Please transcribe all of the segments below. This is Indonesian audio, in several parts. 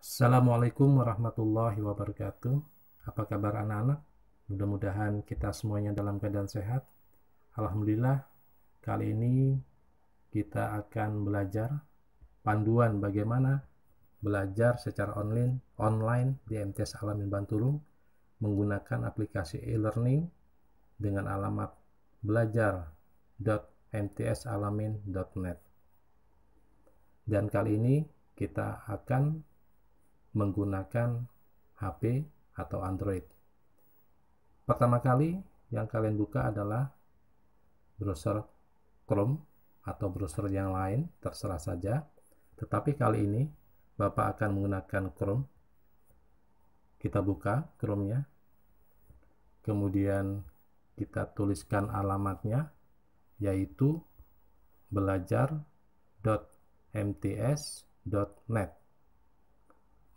Assalamualaikum warahmatullahi wabarakatuh. Apa kabar anak-anak? Mudah-mudahan kita semuanya dalam keadaan sehat. Alhamdulillah, kali ini kita akan belajar panduan bagaimana belajar secara online online di MTS Alamin Bantulung menggunakan aplikasi e-learning dengan alamat belajar.mtsalamin.net. Dan kali ini kita akan menggunakan HP atau Android. Pertama kali yang kalian buka adalah browser Chrome atau browser yang lain, terserah saja. Tetapi kali ini Bapak akan menggunakan Chrome. Kita buka Chrome-nya. Kemudian kita tuliskan alamatnya yaitu belajar.mts.net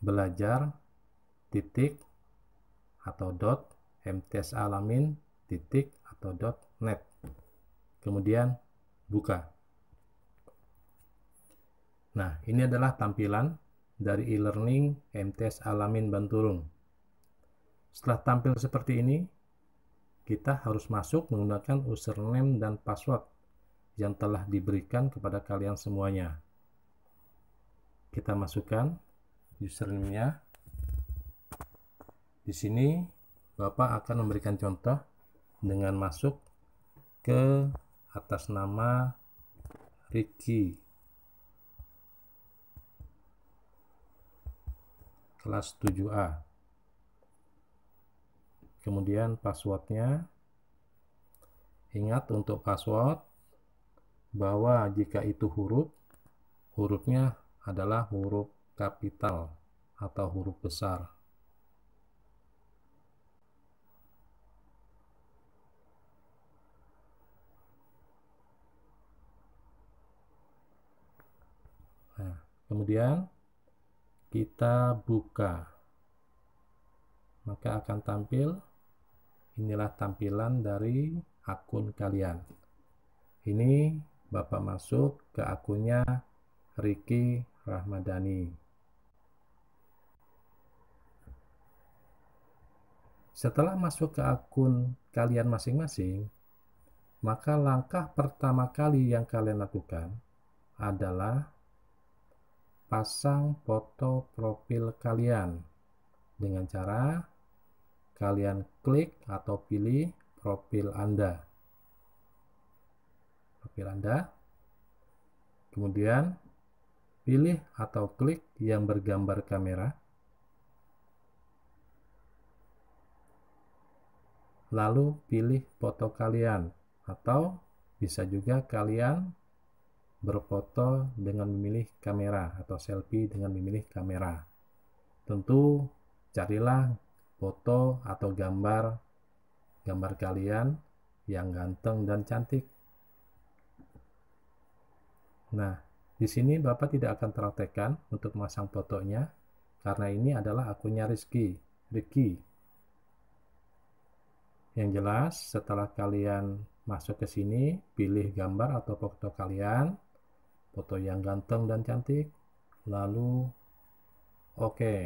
belajar titik atau dot MTS alamin titik atau dot net kemudian buka nah ini adalah tampilan dari e-learning MTS alamin Banturung setelah tampil seperti ini kita harus masuk menggunakan username dan password yang telah diberikan kepada kalian semuanya. Kita masukkan username-nya. Di sini Bapak akan memberikan contoh dengan masuk ke atas nama Ricky. kelas 7A. Kemudian passwordnya. Ingat untuk password bahwa jika itu huruf, hurufnya adalah huruf kapital atau huruf besar. Nah, kemudian kita buka. Maka akan tampil inilah tampilan dari akun kalian. Ini Bapak masuk ke akunnya Riki Rahmadani. Setelah masuk ke akun kalian masing-masing, maka langkah pertama kali yang kalian lakukan adalah pasang foto profil kalian dengan cara kalian klik atau pilih profil Anda. Profil Anda. Kemudian pilih atau klik yang bergambar kamera. lalu pilih foto kalian atau bisa juga kalian berfoto dengan memilih kamera atau selfie dengan memilih kamera. Tentu carilah foto atau gambar gambar kalian yang ganteng dan cantik. Nah, di sini Bapak tidak akan teratekan untuk memasang fotonya karena ini adalah akunnya Rizky. Rizky. Yang jelas, setelah kalian masuk ke sini, pilih gambar atau foto kalian, foto yang ganteng dan cantik, lalu oke. Okay.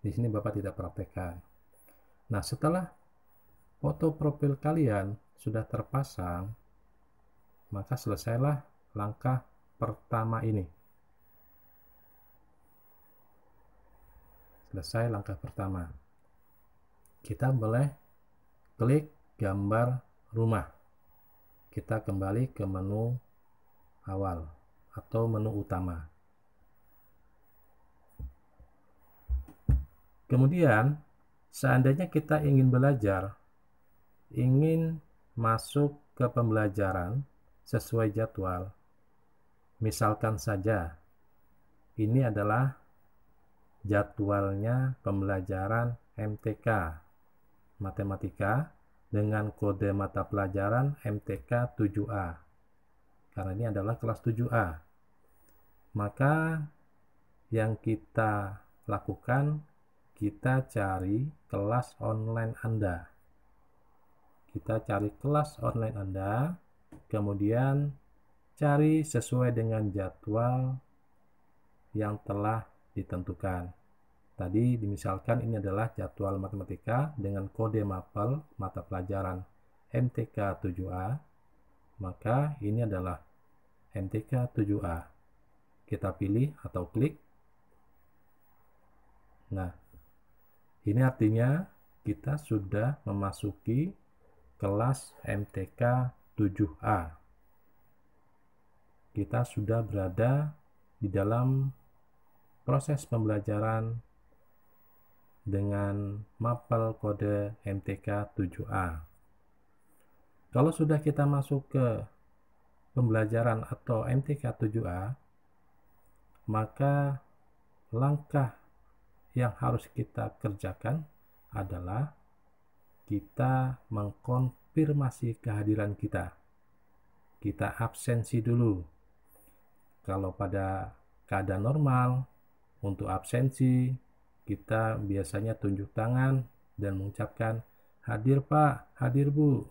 Di sini Bapak tidak praktekkan. Nah, setelah foto profil kalian sudah terpasang, maka selesailah langkah pertama ini. Selesai langkah pertama. Kita boleh Klik gambar rumah. Kita kembali ke menu awal atau menu utama. Kemudian, seandainya kita ingin belajar, ingin masuk ke pembelajaran sesuai jadwal, misalkan saja ini adalah jadwalnya pembelajaran MTK matematika dengan kode mata pelajaran MTK 7A. Karena ini adalah kelas 7A. Maka yang kita lakukan kita cari kelas online Anda. Kita cari kelas online Anda, kemudian cari sesuai dengan jadwal yang telah ditentukan. Tadi dimisalkan ini adalah jadwal matematika dengan kode mapel mata pelajaran MTK 7A, maka ini adalah MTK 7A. Kita pilih atau klik. Nah, ini artinya kita sudah memasuki kelas MTK 7A. Kita sudah berada di dalam proses pembelajaran dengan mapel kode MTK 7A. Kalau sudah kita masuk ke pembelajaran atau MTK 7A, maka langkah yang harus kita kerjakan adalah kita mengkonfirmasi kehadiran kita. Kita absensi dulu. Kalau pada keadaan normal, untuk absensi kita biasanya tunjuk tangan dan mengucapkan hadir Pak, hadir Bu.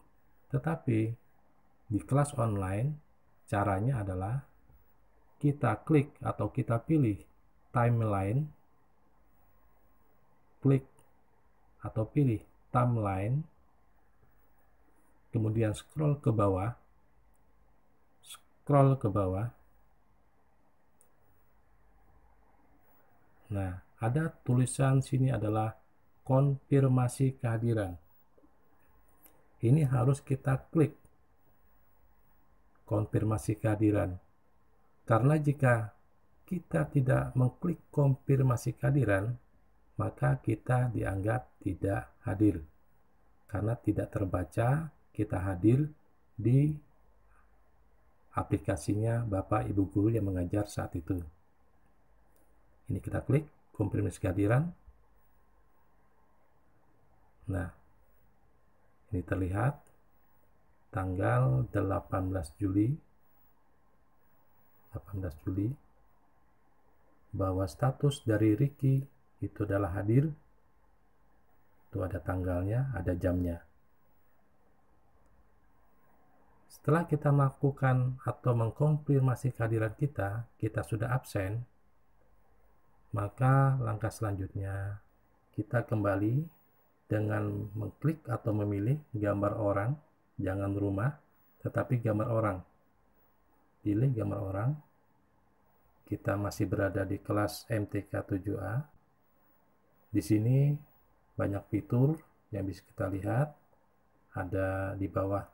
Tetapi di kelas online caranya adalah kita klik atau kita pilih timeline klik atau pilih timeline kemudian scroll ke bawah scroll ke bawah nah ada tulisan sini adalah konfirmasi kehadiran. Ini harus kita klik konfirmasi kehadiran. Karena jika kita tidak mengklik konfirmasi kehadiran, maka kita dianggap tidak hadir. Karena tidak terbaca, kita hadir di aplikasinya Bapak Ibu Guru yang mengajar saat itu. Ini kita klik kompromis kehadiran. Nah, ini terlihat tanggal 18 Juli 18 Juli bahwa status dari Ricky itu adalah hadir. Itu ada tanggalnya, ada jamnya. Setelah kita melakukan atau mengkonfirmasi kehadiran kita, kita sudah absen, maka langkah selanjutnya kita kembali dengan mengklik atau memilih gambar orang, jangan rumah, tetapi gambar orang. Pilih gambar orang. Kita masih berada di kelas MTK 7A. Di sini banyak fitur yang bisa kita lihat. Ada di bawah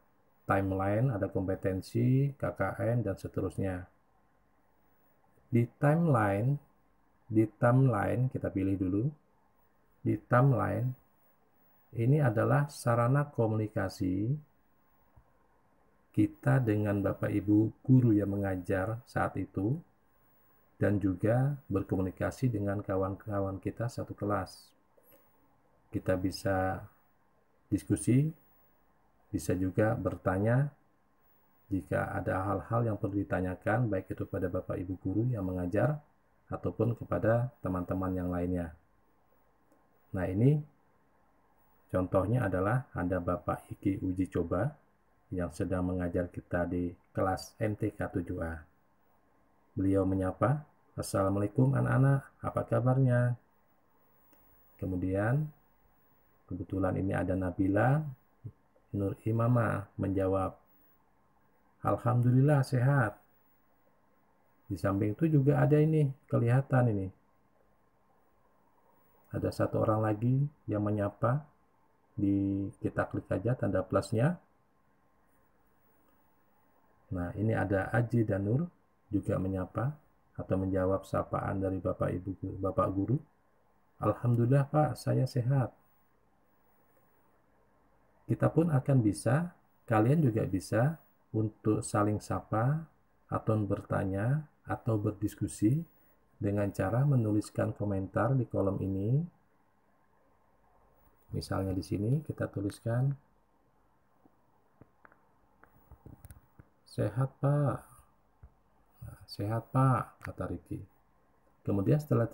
timeline, ada kompetensi, KKN, dan seterusnya. Di timeline, di timeline kita pilih dulu di timeline ini adalah sarana komunikasi kita dengan Bapak Ibu guru yang mengajar saat itu dan juga berkomunikasi dengan kawan-kawan kita satu kelas. Kita bisa diskusi, bisa juga bertanya jika ada hal-hal yang perlu ditanyakan baik itu pada Bapak Ibu guru yang mengajar ataupun kepada teman-teman yang lainnya. Nah ini contohnya adalah ada Bapak Iki uji coba yang sedang mengajar kita di kelas MTK 7A. Beliau menyapa, Assalamualaikum anak-anak, apa kabarnya? Kemudian, kebetulan ini ada Nabila, Nur Imama menjawab, Alhamdulillah sehat. Di samping itu juga ada ini, kelihatan ini. Ada satu orang lagi yang menyapa. Di kita klik aja tanda plusnya. Nah, ini ada Aji dan Nur juga menyapa atau menjawab sapaan dari Bapak Ibu Bapak Guru. Alhamdulillah Pak, saya sehat. Kita pun akan bisa, kalian juga bisa untuk saling sapa atau bertanya atau berdiskusi dengan cara menuliskan komentar di kolom ini. Misalnya di sini kita tuliskan sehat pak nah, sehat pak kata Riki kemudian setelah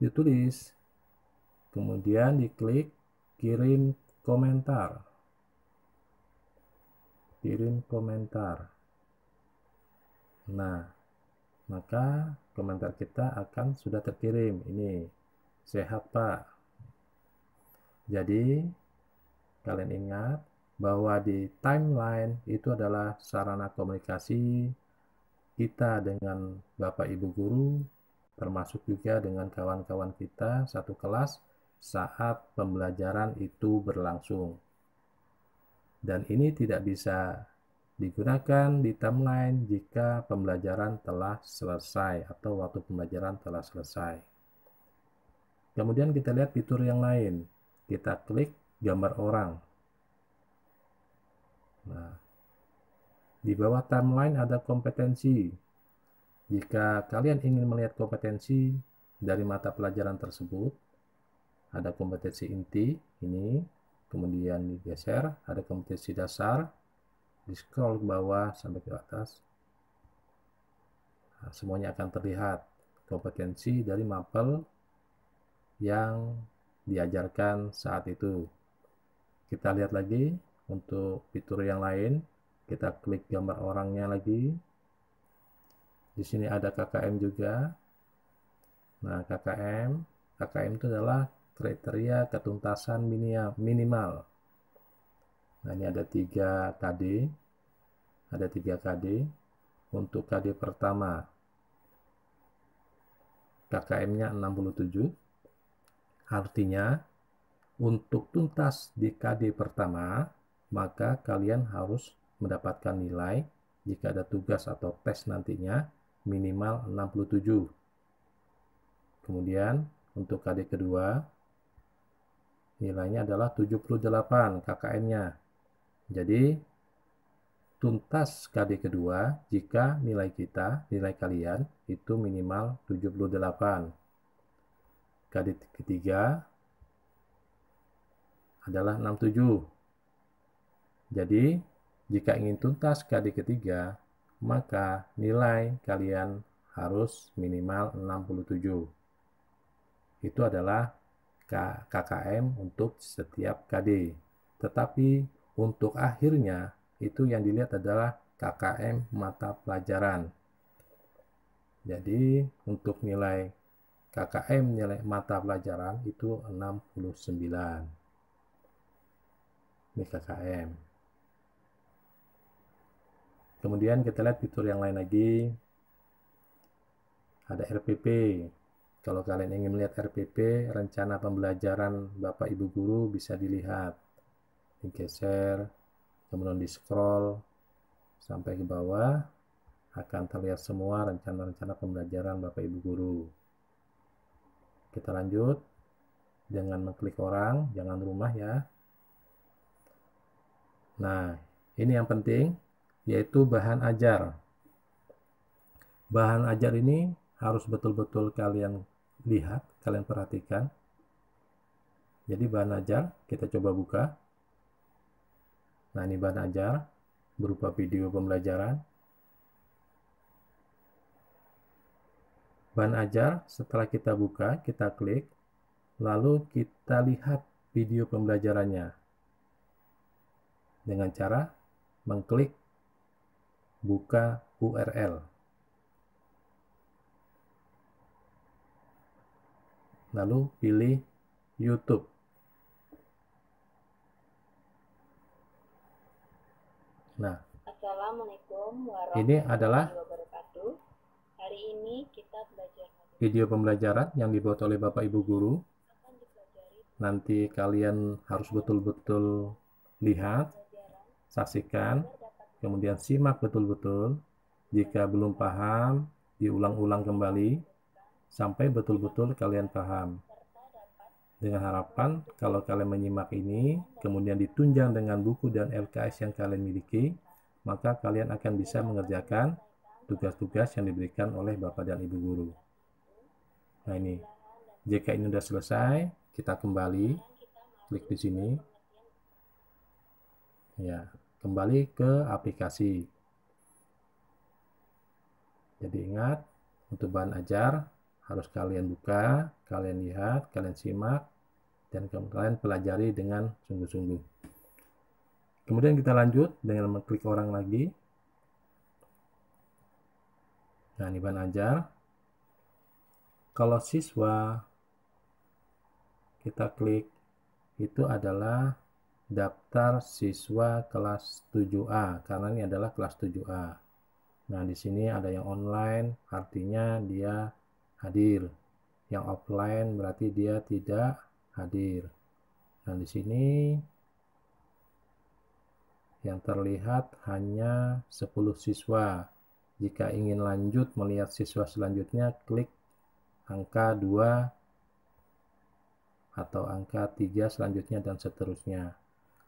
ditulis kemudian diklik kirim komentar kirim komentar nah maka komentar kita akan sudah terkirim. Ini sehat Pak. Jadi kalian ingat bahwa di timeline itu adalah sarana komunikasi kita dengan Bapak Ibu guru termasuk juga dengan kawan-kawan kita satu kelas saat pembelajaran itu berlangsung. Dan ini tidak bisa Digunakan di timeline jika pembelajaran telah selesai atau waktu pembelajaran telah selesai. Kemudian kita lihat fitur yang lain. Kita klik gambar orang. Nah, di bawah timeline ada kompetensi. Jika kalian ingin melihat kompetensi dari mata pelajaran tersebut, ada kompetensi inti ini, kemudian digeser, ada kompetensi dasar, di scroll ke bawah sampai ke atas nah, semuanya akan terlihat kompetensi dari mapel yang diajarkan saat itu kita lihat lagi untuk fitur yang lain kita klik gambar orangnya lagi di sini ada KKM juga nah KKM KKM itu adalah kriteria ketuntasan minimal Nah, ini ada 3 KD. Ada 3 KD. Untuk KD pertama, KKM-nya 67. Artinya, untuk tuntas di KD pertama, maka kalian harus mendapatkan nilai jika ada tugas atau tes nantinya minimal 67. Kemudian untuk KD kedua, nilainya adalah 78 KKM-nya. Jadi tuntas kali kedua jika nilai kita, nilai kalian itu minimal 78. Kali ketiga adalah 67. Jadi jika ingin tuntas kali ketiga, maka nilai kalian harus minimal 67. Itu adalah KKM untuk setiap KD. Tetapi untuk akhirnya, itu yang dilihat adalah KKM mata pelajaran. Jadi, untuk nilai KKM nilai mata pelajaran itu 69. Ini KKM. Kemudian kita lihat fitur yang lain lagi. Ada RPP. Kalau kalian ingin melihat RPP, rencana pembelajaran Bapak Ibu guru bisa dilihat digeser kemudian di scroll sampai ke bawah akan terlihat semua rencana-rencana pembelajaran Bapak Ibu guru. Kita lanjut. Jangan mengklik orang, jangan rumah ya. Nah, ini yang penting yaitu bahan ajar. Bahan ajar ini harus betul-betul kalian lihat, kalian perhatikan. Jadi bahan ajar kita coba buka. Nah, ini bahan ajar berupa video pembelajaran. Bahan ajar, setelah kita buka, kita klik, lalu kita lihat video pembelajarannya dengan cara mengklik buka URL. Lalu pilih YouTube. Nah, Assalamualaikum warahmatullahi ini adalah wabarakatuh. Hari ini kita belajar video pembelajaran yang dibuat oleh Bapak Ibu guru. Nanti kalian harus betul-betul lihat, saksikan, kemudian simak betul-betul. Jika belum paham, diulang-ulang kembali sampai betul-betul kalian paham. Dengan harapan kalau kalian menyimak ini, kemudian ditunjang dengan buku dan LKS yang kalian miliki, maka kalian akan bisa mengerjakan tugas-tugas yang diberikan oleh Bapak dan Ibu guru. Nah ini, jika ini sudah selesai, kita kembali, klik di sini. Ya, kembali ke aplikasi. Jadi ingat, untuk bahan ajar harus kalian buka, kalian lihat, kalian simak, dan kalian pelajari dengan sungguh-sungguh. Kemudian kita lanjut dengan mengklik orang lagi. Nah, ini bahan ajar. Kalau siswa, kita klik itu adalah daftar siswa kelas 7A karena ini adalah kelas 7A. Nah, di sini ada yang online, artinya dia hadir. Yang offline berarti dia tidak hadir. Nah, di sini yang terlihat hanya 10 siswa. Jika ingin lanjut melihat siswa selanjutnya, klik angka 2 atau angka 3 selanjutnya dan seterusnya.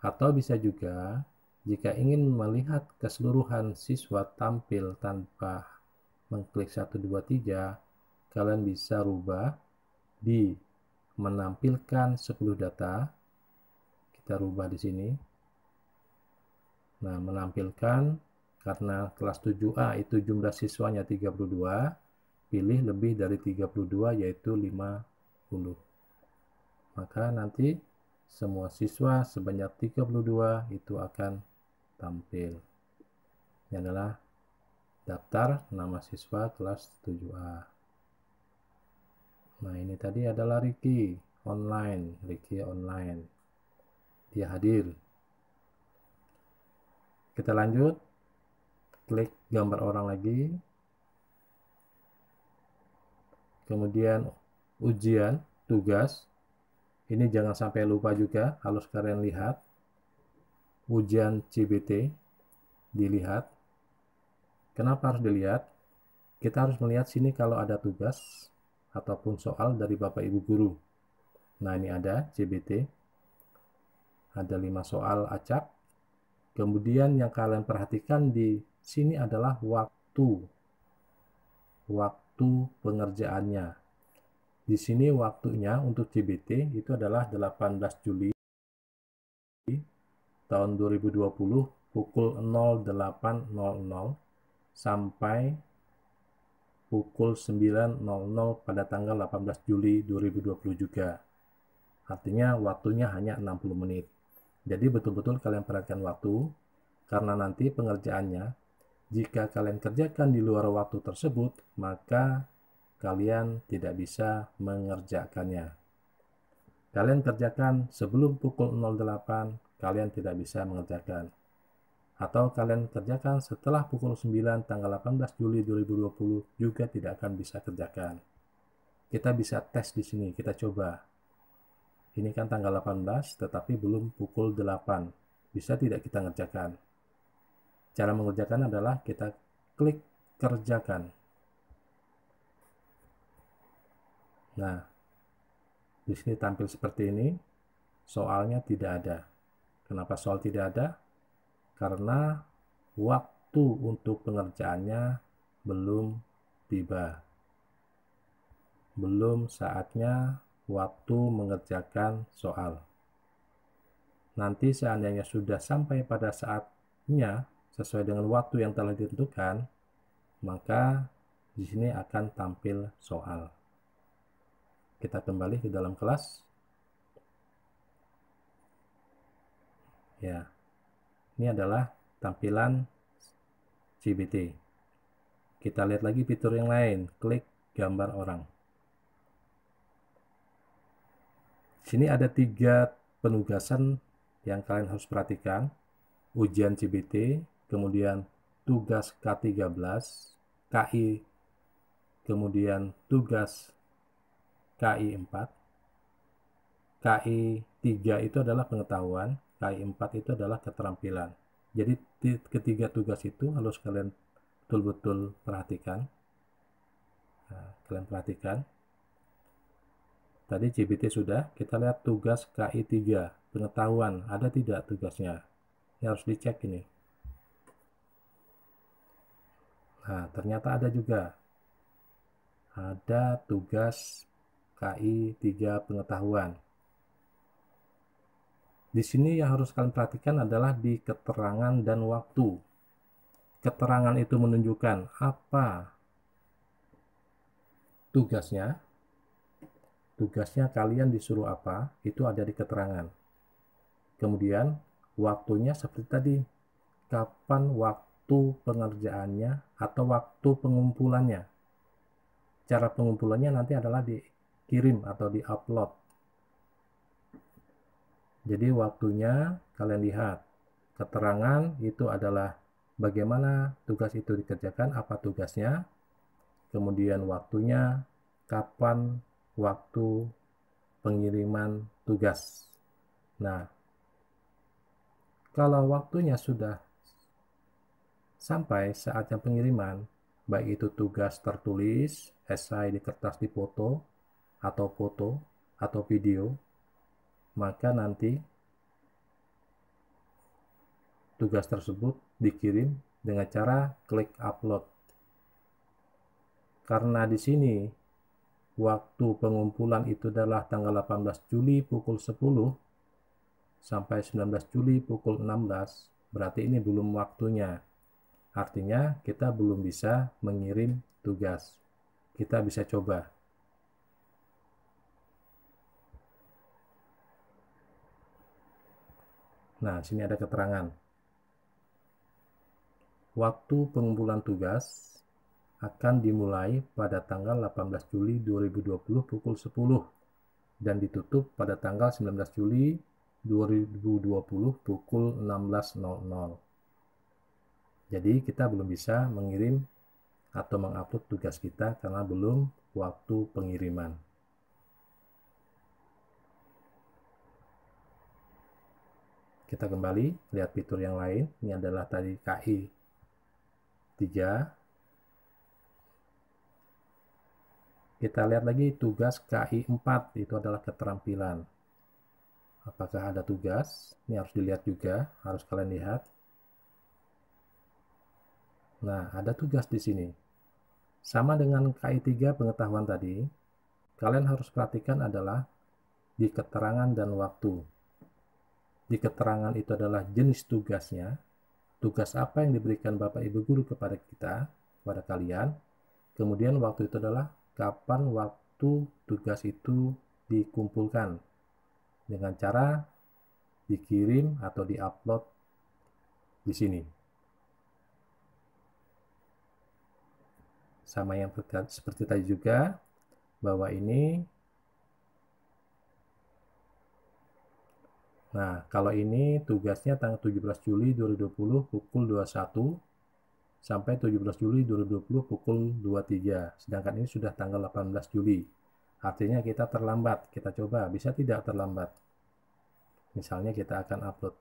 Atau bisa juga jika ingin melihat keseluruhan siswa tampil tanpa mengklik 1 2 3, kalian bisa rubah di menampilkan 10 data. Kita rubah di sini. Nah, menampilkan karena kelas 7A itu jumlah siswanya 32, pilih lebih dari 32 yaitu 50. Maka nanti semua siswa sebanyak 32 itu akan tampil. Ini adalah daftar nama siswa kelas 7A. Nah, ini tadi adalah Ricky online, Ricky online. Dia hadir. Kita lanjut. Klik gambar orang lagi. Kemudian ujian, tugas. Ini jangan sampai lupa juga, harus kalian lihat. Ujian CBT dilihat. Kenapa harus dilihat? Kita harus melihat sini kalau ada tugas ataupun soal dari Bapak Ibu guru. Nah, ini ada CBT. Ada 5 soal acak. Kemudian yang kalian perhatikan di sini adalah waktu. Waktu pengerjaannya. Di sini waktunya untuk CBT itu adalah 18 Juli tahun 2020 pukul 08.00 sampai pukul 9.00 pada tanggal 18 Juli 2020 juga. Artinya waktunya hanya 60 menit. Jadi betul-betul kalian perhatikan waktu, karena nanti pengerjaannya, jika kalian kerjakan di luar waktu tersebut, maka kalian tidak bisa mengerjakannya. Kalian kerjakan sebelum pukul 08, kalian tidak bisa mengerjakan atau kalian kerjakan setelah pukul 9 tanggal 18 Juli 2020 juga tidak akan bisa kerjakan. Kita bisa tes di sini, kita coba. Ini kan tanggal 18 tetapi belum pukul 8. Bisa tidak kita ngerjakan? Cara mengerjakan adalah kita klik kerjakan. Nah, di sini tampil seperti ini. Soalnya tidak ada. Kenapa soal tidak ada? karena waktu untuk pengerjaannya belum tiba. Belum saatnya waktu mengerjakan soal. Nanti seandainya sudah sampai pada saatnya sesuai dengan waktu yang telah ditentukan, maka di sini akan tampil soal. Kita kembali ke dalam kelas. Ya. Ini adalah tampilan CBT. Kita lihat lagi fitur yang lain, klik gambar orang. Di Sini ada tiga penugasan yang kalian harus perhatikan. Ujian CBT, kemudian tugas K13, KI, kemudian tugas KI 4. KI 3 itu adalah pengetahuan, KI4 itu adalah keterampilan. Jadi ketiga tugas itu harus kalian betul-betul perhatikan. Nah, kalian perhatikan. Tadi CBT sudah, kita lihat tugas KI3, pengetahuan, ada tidak tugasnya. Ini harus dicek ini. Nah, ternyata ada juga. Ada tugas KI 3 pengetahuan. Di sini yang harus kalian perhatikan adalah di keterangan dan waktu. Keterangan itu menunjukkan apa tugasnya. Tugasnya kalian disuruh apa, itu ada di keterangan. Kemudian waktunya seperti tadi, kapan waktu pengerjaannya atau waktu pengumpulannya. Cara pengumpulannya nanti adalah dikirim atau di upload. Jadi waktunya kalian lihat. Keterangan itu adalah bagaimana tugas itu dikerjakan, apa tugasnya, kemudian waktunya, kapan waktu pengiriman tugas. Nah, kalau waktunya sudah sampai saatnya pengiriman, baik itu tugas tertulis, esai di kertas di foto, atau foto, atau video, maka nanti tugas tersebut dikirim dengan cara klik upload. Karena di sini waktu pengumpulan itu adalah tanggal 18 Juli pukul 10 sampai 19 Juli pukul 16, berarti ini belum waktunya. Artinya kita belum bisa mengirim tugas. Kita bisa coba Nah, sini ada keterangan. Waktu pengumpulan tugas akan dimulai pada tanggal 18 Juli 2020 pukul 10 dan ditutup pada tanggal 19 Juli 2020 pukul 16.00. Jadi kita belum bisa mengirim atau mengupload tugas kita karena belum waktu pengiriman. Kita kembali lihat fitur yang lain. Ini adalah tadi KI 3. Kita lihat lagi tugas KI 4 itu adalah keterampilan. Apakah ada tugas? Ini harus dilihat juga, harus kalian lihat. Nah, ada tugas di sini. Sama dengan KI 3 pengetahuan tadi, kalian harus perhatikan adalah di keterangan dan waktu di keterangan itu adalah jenis tugasnya, tugas apa yang diberikan Bapak Ibu guru kepada kita, kepada kalian. Kemudian waktu itu adalah kapan waktu tugas itu dikumpulkan dengan cara dikirim atau diupload di sini. Sama yang seperti tadi juga bahwa ini Nah, kalau ini tugasnya tanggal 17 Juli 2020 pukul 21 sampai 17 Juli 2020 pukul 23. Sedangkan ini sudah tanggal 18 Juli. Artinya kita terlambat. Kita coba, bisa tidak terlambat. Misalnya kita akan upload.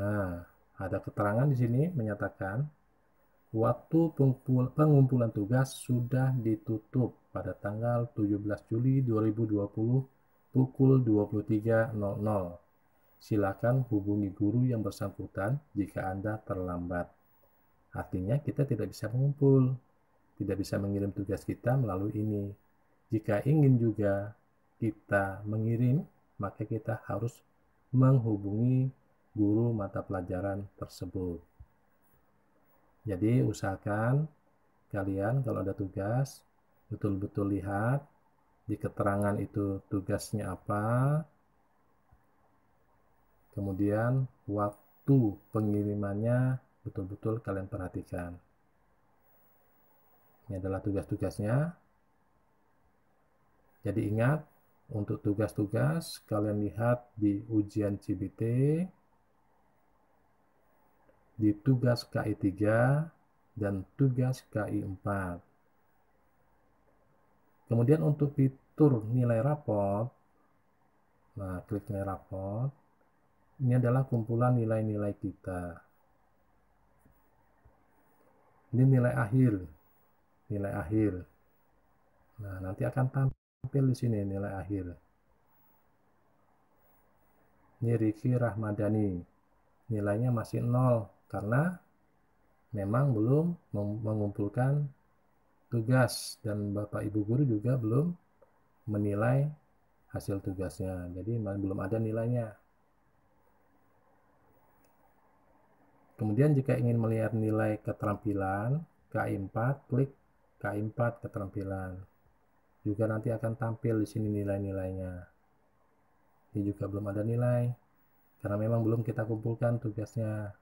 Nah, ada keterangan di sini menyatakan waktu pengumpulan tugas sudah ditutup pada tanggal 17 Juli 2020 pukul 23.00. Silakan hubungi guru yang bersangkutan jika Anda terlambat. Artinya kita tidak bisa mengumpul, tidak bisa mengirim tugas kita melalui ini. Jika ingin juga kita mengirim, maka kita harus menghubungi guru mata pelajaran tersebut. Jadi usahakan kalian kalau ada tugas betul-betul lihat di keterangan itu tugasnya apa, kemudian waktu pengirimannya betul-betul kalian perhatikan. Ini adalah tugas-tugasnya. Jadi ingat, untuk tugas-tugas kalian lihat di ujian CBT, di tugas KI3, dan tugas KI4. Kemudian untuk fitur nilai rapot, nah klik nilai rapot, ini adalah kumpulan nilai-nilai kita. Ini nilai akhir, nilai akhir. Nah, nanti akan tampil di sini nilai akhir. Ini Riki Rahmadani. Nilainya masih nol karena memang belum mengumpulkan tugas dan Bapak Ibu guru juga belum menilai hasil tugasnya. Jadi belum ada nilainya. Kemudian jika ingin melihat nilai keterampilan k 4 klik k 4 keterampilan. Juga nanti akan tampil di sini nilai-nilainya. Ini juga belum ada nilai karena memang belum kita kumpulkan tugasnya.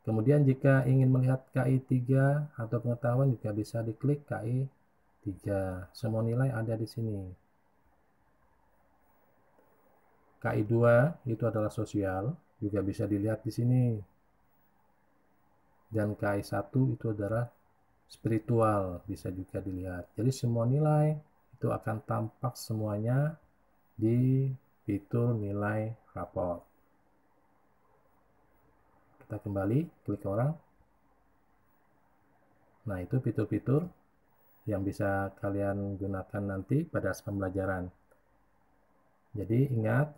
Kemudian jika ingin melihat KI3 atau pengetahuan juga bisa diklik KI3. Semua nilai ada di sini. KI2 itu adalah sosial, juga bisa dilihat di sini. Dan KI1 itu adalah spiritual, bisa juga dilihat. Jadi semua nilai itu akan tampak semuanya di fitur nilai raport kita kembali klik orang nah itu fitur-fitur yang bisa kalian gunakan nanti pada saat pembelajaran jadi ingat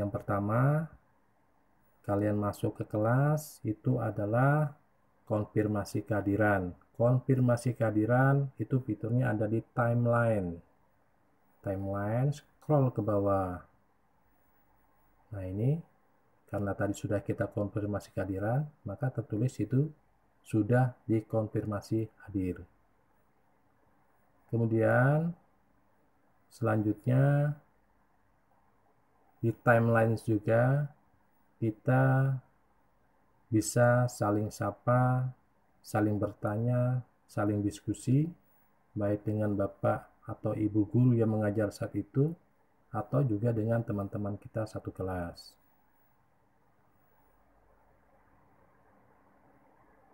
yang pertama kalian masuk ke kelas itu adalah konfirmasi kehadiran konfirmasi kehadiran itu fiturnya ada di timeline timeline scroll ke bawah nah ini karena tadi sudah kita konfirmasi kehadiran, maka tertulis itu sudah dikonfirmasi hadir. Kemudian selanjutnya di timeline juga kita bisa saling sapa, saling bertanya, saling diskusi baik dengan Bapak atau Ibu guru yang mengajar saat itu atau juga dengan teman-teman kita satu kelas.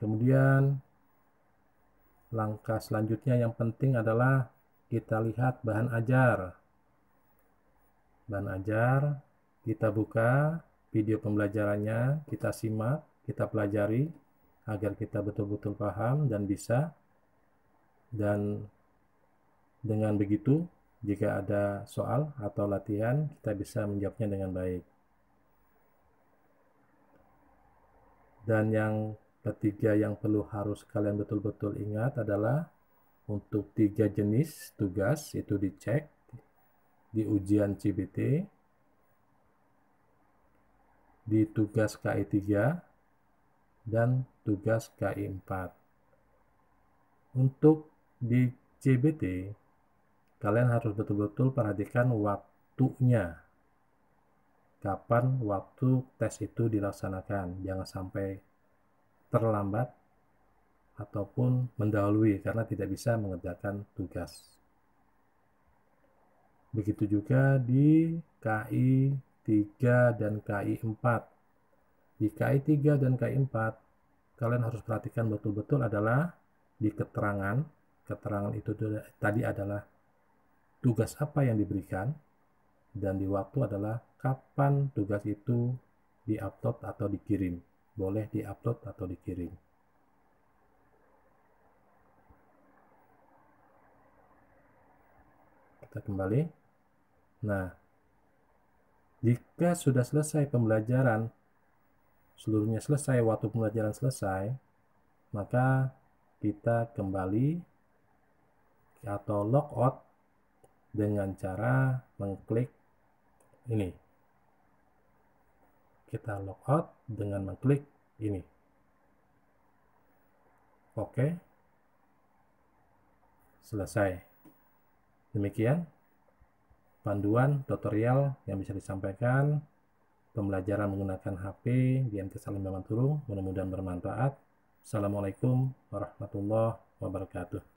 Kemudian langkah selanjutnya yang penting adalah kita lihat bahan ajar. Bahan ajar kita buka video pembelajarannya, kita simak, kita pelajari agar kita betul-betul paham dan bisa. Dan dengan begitu, jika ada soal atau latihan, kita bisa menjawabnya dengan baik. Dan yang Ketiga yang perlu harus kalian betul-betul ingat adalah untuk tiga jenis tugas itu dicek di ujian CBT, di tugas KI3, dan tugas KI4. Untuk di CBT, kalian harus betul-betul perhatikan waktunya. Kapan waktu tes itu dilaksanakan, jangan sampai terlambat ataupun mendahului karena tidak bisa mengerjakan tugas. Begitu juga di KI 3 dan KI 4. Di KI 3 dan KI 4, kalian harus perhatikan betul-betul adalah di keterangan. Keterangan itu tadi adalah tugas apa yang diberikan, dan di waktu adalah kapan tugas itu di upload atau dikirim boleh diupload atau dikirim. Kita kembali. Nah, jika sudah selesai pembelajaran, seluruhnya selesai, waktu pembelajaran selesai, maka kita kembali atau out dengan cara mengklik ini kita logout dengan mengklik ini. Oke. Selesai. Demikian panduan tutorial yang bisa disampaikan pembelajaran menggunakan HP di Salim Bambang Turung. Mudah-mudahan bermanfaat. Assalamualaikum warahmatullahi wabarakatuh.